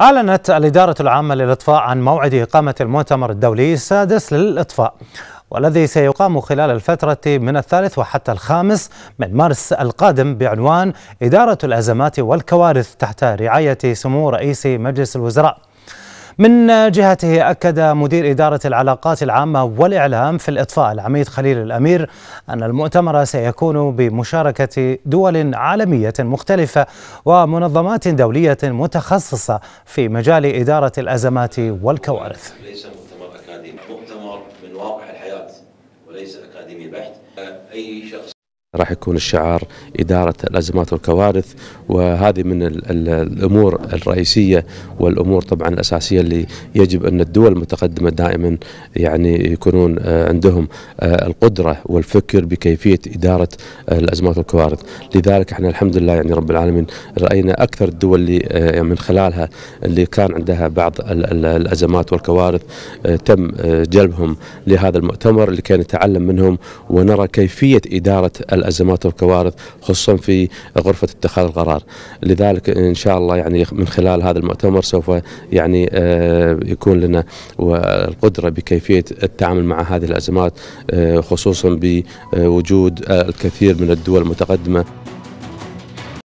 أعلنت الإدارة العامة للإطفاء عن موعد إقامة المؤتمر الدولي السادس للإطفاء والذي سيقام خلال الفترة من الثالث وحتى الخامس من مارس القادم بعنوان إدارة الأزمات والكوارث تحت رعاية سمو رئيس مجلس الوزراء من جهته أكد مدير إدارة العلاقات العامة والإعلام في الإطفاء العميد خليل الأمير أن المؤتمر سيكون بمشاركة دول عالمية مختلفة ومنظمات دولية متخصصة في مجال إدارة الأزمات والكوارث ليس مؤتمر أكاديمي مؤتمر من واقع الحياة وليس أكاديمي بحت أي شخص راح يكون الشعار إدارة الأزمات والكوارث وهذه من الأمور الرئيسية والأمور طبعا الأساسية اللي يجب أن الدول المتقدمة دائما يعني يكونون آه، عندهم آه، القدرة والفكر بكيفية إدارة آه، الأزمات والكوارث لذلك احنا الحمد لله يعني رب العالمين رأينا أكثر الدول اللي يعني من خلالها اللي كان عندها بعض الأزمات والكوارث تم جلبهم لهذا المؤتمر لكي نتعلم منهم ونرى كيفية إدارة الازمات والكوارث خصوصا في غرفه اتخاذ القرار لذلك ان شاء الله يعني من خلال هذا المؤتمر سوف يعني آه، يكون لنا القدره بكيفيه التعامل مع هذه الازمات آه، خصوصا بوجود الكثير من الدول المتقدمه